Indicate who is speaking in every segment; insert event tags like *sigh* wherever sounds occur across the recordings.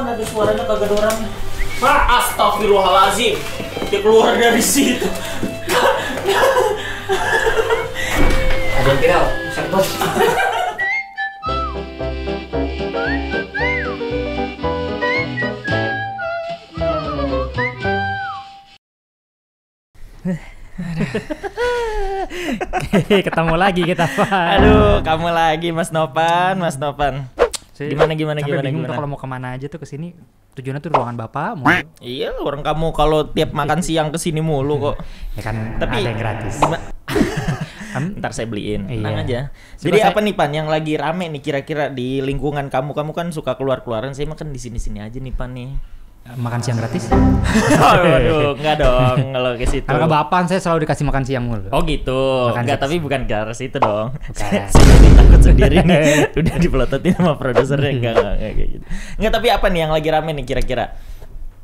Speaker 1: kan ada suaranya kagak ada orangnya. Pak, astagfirullahalazim. Dia keluar dari situ. Ada viral, serbot. *laughs* Ketemu lagi kita, Pak. Aduh, kamu lagi Mas Nopan, Mas Nopan sih. gimana gimana gimana gimana. gimana. kalau mau kemana aja tuh ke sini. tujuannya tuh ruangan bapak mau iya orang kamu kalau tiap makan siang ke sini mulu kok *laughs* ya kan tapi ada yang gratis *laughs* Ntar saya beliin, iya. aja. Coba Jadi saya... apa nih Pan yang lagi rame nih kira-kira di lingkungan kamu? Kamu kan suka keluar-keluaran, saya makan di sini-sini aja nih Pan nih
Speaker 2: makan siang gratis? Aduh, enggak dong kalau ke situ. Kalau bapak
Speaker 1: saya selalu dikasih makan siang mulu. Oh gitu. Makan enggak, tapi bukan garis itu dong. Bukan. *laughs* saya takut sendiri nih. *laughs* Udah dipelototin sama produsernya enggak enggak enggak kayak gitu. Enggak, tapi apa nih yang lagi rame nih kira-kira?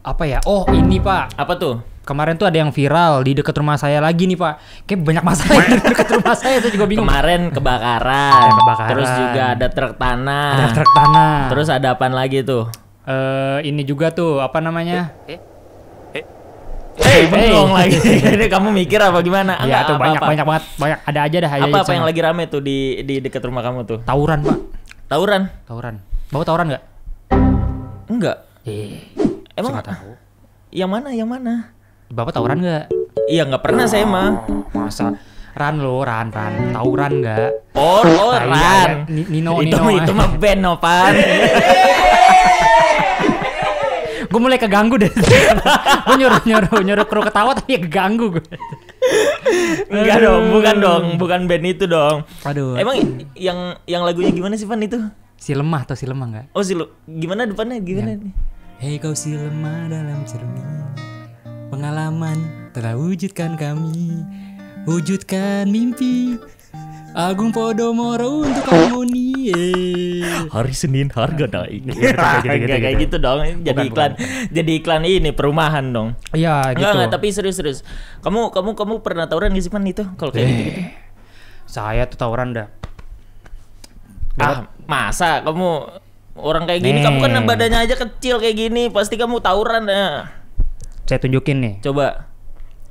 Speaker 1: Apa ya? Oh, ini, Pak. Apa tuh? Kemarin tuh ada
Speaker 2: yang viral di dekat rumah saya lagi nih, Pak. Kayak banyak masalah di *laughs*
Speaker 1: dekat rumah saya, saya juga bingung. Kemarin kebakaran. kebakaran. Terus juga ada truk tanah. Ada truk tanah. Terus ada apa lagi tuh? uh, ini juga tuh apa namanya? Eh, eh, eh. Hey, hey, bengong hey. lagi. *laughs* Kamu mikir apa gimana? Ya, Enggak, tuh apa, banyak apa. banyak banget,
Speaker 2: banyak ada aja dah. Apa apa yang lagi rame
Speaker 1: tuh di di dekat rumah kamu tuh? Tawuran pak. Tawuran. Tawuran. Bawa tawuran nggak? Enggak. Eh, emang tahu. Yang mana? Yang mana? Bapak tawuran
Speaker 2: nggak? Iya nggak pernah oh, saya mah. Masa Ran lo, Ran, Ran, tauran nggak? Oh, oh, Ran.
Speaker 1: Nino, Nino. Itu, itu mah band, pan. *laughs*
Speaker 2: gue mulai keganggu deh *laughs* gue nyuruh nyuruh nyuruh kru ketawa tapi ya keganggu gue
Speaker 1: enggak dong bukan dong bukan band itu dong aduh emang yang yang lagunya gimana sih Van itu
Speaker 2: si lemah atau si lemah nggak
Speaker 1: oh si lu gimana depannya gimana ya. hey kau si lemah dalam cermin pengalaman
Speaker 2: telah wujudkan kami wujudkan mimpi Agung
Speaker 1: Podomoro
Speaker 2: untuk kamu
Speaker 1: nih. Hari Senin harga ah. naik. *laughs* Gitu, gitu, gitu, gitu, gitu, dong. Jadi bukan, iklan, bukan. jadi iklan ini perumahan dong.
Speaker 2: Iya gitu. Enggak,
Speaker 1: tapi serius-serius. Kamu kamu kamu pernah tawuran gak sih itu kalau kayak gitu-gitu? Eh. Saya tuh tawuran dah. Ah, masa kamu orang kayak gini, nih. kamu kan badannya aja kecil kayak gini, pasti kamu tawuran. ya.
Speaker 2: Saya tunjukin nih. Coba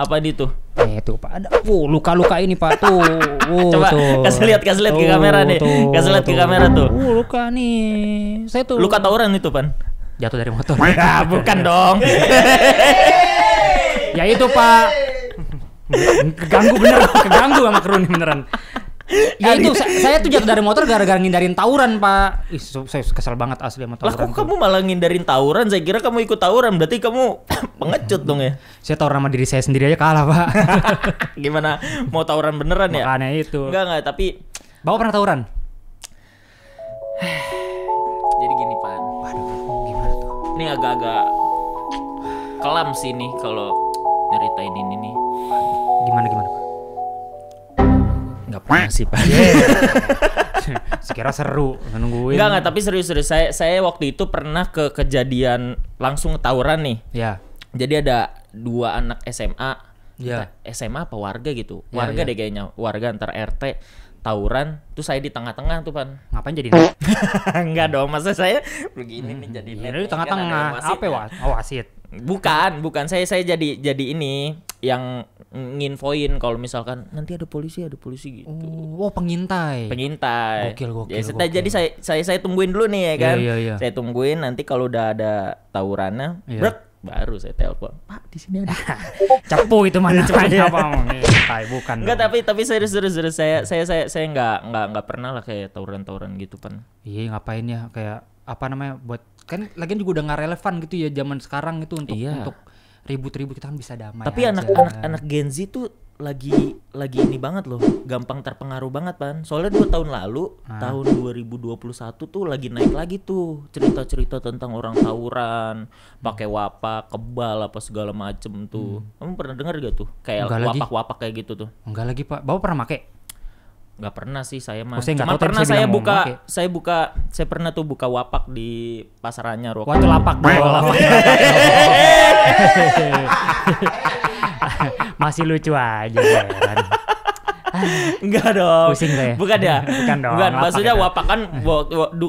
Speaker 1: apa itu? Eh tuh Pak ada.
Speaker 2: Wow, luka-luka ini Pak tuh. *laughs* Wow, Coba tuh. kasih lihat
Speaker 1: kasih lihat ke kamera nih. Tuh, kasih lihat ke kamera tuh. Wow, luka nih. Saya tuh luka tawuran itu, Pan. Jatuh dari motor. Nah, *laughs* bukan dong. *laughs* ya itu
Speaker 2: Pak. Keganggu bener, keganggu sama ini beneran. *laughs* Ya itu saya tuh jatuh dari motor gara-gara ngindarin tawuran, Pak.
Speaker 1: Ih, saya kesel banget asli sama tawuran. Lah kok kamu malah ngindarin tawuran? Saya kira kamu ikut tawuran, berarti kamu *coughs* pengecut dong ya. Saya tawuran sama diri saya sendiri aja kalah, Pak. *laughs* Gimana mau tawuran beneran ya? Makanya itu. Enggak enggak, tapi
Speaker 2: Bawa pernah tawuran? *sighs*
Speaker 1: Jadi gini, pak. Waduh, gimana tuh? Ini agak-agak kelam sih nih kalau nyeritain ini nih
Speaker 2: Nggak pernah eh. sih Pak. Yeah. *laughs* Sekira seru nungguin. Enggak, enggak,
Speaker 1: tapi serius-serius saya saya waktu itu pernah ke kejadian langsung tawuran nih. Ya. Yeah. Jadi ada dua anak SMA. Ya. Yeah. SMA apa warga gitu? Iya, warga yeah, deh kayaknya, warga antar RT tawuran tuh saya di tengah-tengah tuh pan ngapain jadi enggak *laughs* dong masa saya begini hmm. nih jadi ya, di tengah-tengah apa ya? wasit. oh wasit bukan bukan saya saya jadi jadi ini yang nginfoin kalau misalkan nanti ada polisi ada polisi gitu. Oh, wow, oh, pengintai. Pengintai. Gokil gokil. Ya, gokil. jadi saya saya saya tungguin dulu nih ya iya, kan. yeah, yeah, yeah. Saya tungguin nanti kalau udah ada tawurannya, yeah. brek baru saya telepon pak di sini ada *laughs* cepu itu mana *laughs* cepu apa tai bukan enggak tapi tapi serius serius serius saya saya saya saya nggak nggak nggak pernah lah kayak tawuran tawuran gitu kan. iya ngapain ya kayak apa namanya buat kan
Speaker 2: lagian juga udah nggak relevan gitu ya zaman sekarang itu untuk yeah. untuk ribut-ribut kita kan bisa damai. Tapi anak-anak Gen
Speaker 1: Z tuh lagi lagi ini banget loh, gampang terpengaruh banget pan. Soalnya dua tahun lalu, hmm. tahun 2021 tuh lagi naik lagi tuh cerita-cerita tentang orang tawuran, hmm. pakai wapak, kebal apa segala macem tuh. Hmm. Kamu pernah dengar gak tuh? Kayak wapak-wapak kayak gitu tuh.
Speaker 2: Enggak lagi pak, bapak pernah pakai?
Speaker 1: Gak pernah sih saya mah. Saya Cuma pernah saya, saya buka, saya buka, saya pernah tuh buka wapak di pasarannya. Waktu lapak, lapak. *laughs* *laughs* Masih lucu aja kan. Enggak dong. Pusing ya? Bukan ya? Bukan dong. Bukan, maksudnya itu. wapak kan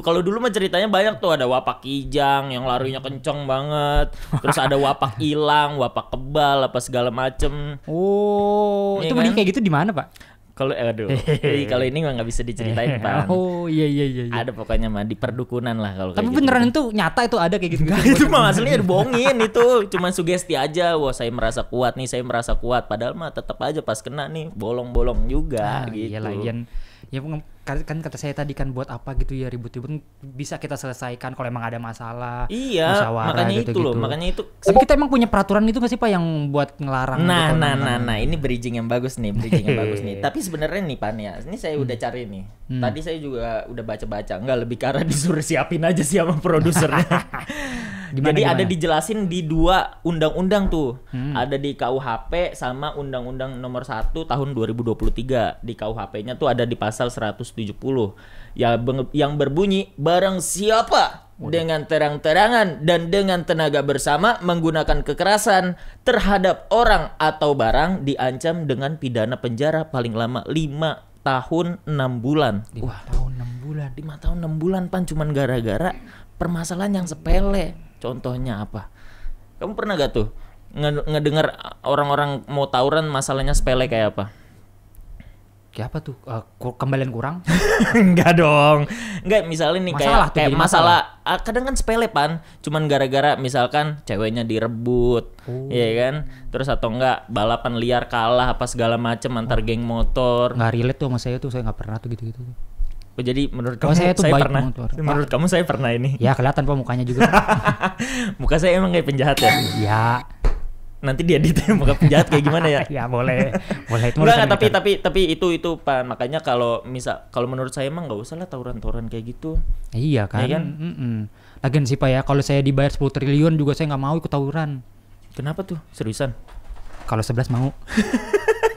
Speaker 1: kalau dulu mah ceritanya banyak tuh ada wapak kijang yang larinya kenceng banget. Terus ada wapak hilang, wapak kebal apa segala macem.
Speaker 2: Oh, iya itu kan? mending kayak
Speaker 1: gitu di mana, Pak? Kalau aduh, jadi kalau ini mah nggak bisa diceritain bang. *laughs* Oh iya, iya iya iya. Ada pokoknya mah di perdukunan lah kalau. Tapi
Speaker 2: beneran gitu. itu nyata itu ada kayak gitu. Enggak,
Speaker 1: itu mah aslinya dibohongin itu, cuma sugesti aja. Wah saya merasa kuat nih, saya merasa kuat. Padahal mah tetap aja pas kena nih bolong-bolong juga ah, gitu. Iya lagian ya
Speaker 2: kan, kan kata saya tadi kan buat apa gitu ya ribut-ribut bisa kita selesaikan kalau emang ada masalah iya makanya gitu, itu loh makanya itu tapi kita emang punya peraturan itu gak sih pak yang buat ngelarang nah gitu, nah nah nah
Speaker 1: ini bridging yang bagus nih bridging yang bagus nih *laughs* tapi sebenarnya nih Pak ya ini saya hmm. udah cari nih hmm. tadi saya juga udah baca-baca nggak lebih karena disuruh siapin aja sih sama produsernya *laughs* Gimana, Jadi gimana? ada dijelasin di dua undang-undang tuh. Hmm. Ada di KUHP sama Undang-Undang Nomor 1 Tahun 2023. Di KUHP-nya tuh ada di pasal 170. Ya yang berbunyi barang siapa dengan terang-terangan dan dengan tenaga bersama menggunakan kekerasan terhadap orang atau barang diancam dengan pidana penjara paling lama 5 tahun 6 bulan. 5 Wah, tahun 6 bulan. 5 tahun 6 bulan pan cuman gara-gara permasalahan yang sepele Contohnya apa? Kamu pernah gak tuh ngedengar orang-orang mau tawuran masalahnya sepele kayak apa?
Speaker 2: Kayak apa tuh? Uh, kembalian kurang?
Speaker 1: Enggak *laughs* dong. Enggak, misalnya nih masalah kayak, tuh, kayak masalah, masalah. Ah, kadang kan sepele pan, cuman gara-gara misalkan ceweknya direbut, oh. ya kan? Terus atau enggak balapan liar kalah apa segala macem antar oh. geng motor.
Speaker 2: Enggak relate tuh sama saya tuh, saya enggak pernah tuh gitu-gitu
Speaker 1: jadi menurut kamu saya, saya baik pernah. Menurut kamu saya pernah ini. Ya kelihatan pak mukanya juga. *laughs* Muka saya emang kayak penjahat ya. ya. Nanti dia ditanya muka penjahat kayak gimana ya? *laughs* ya boleh, boleh. Itu Enggak, tapi tapi tapi itu itu pak makanya kalau misal kalau menurut saya emang nggak usah lah tawuran-tawuran kayak gitu.
Speaker 2: Iya, iya kan. Ya, kan? Lagian sih pak ya kalau saya dibayar 10 triliun juga saya nggak mau ikut tawuran. Kenapa tuh seriusan? Kalau 11 mau. *laughs*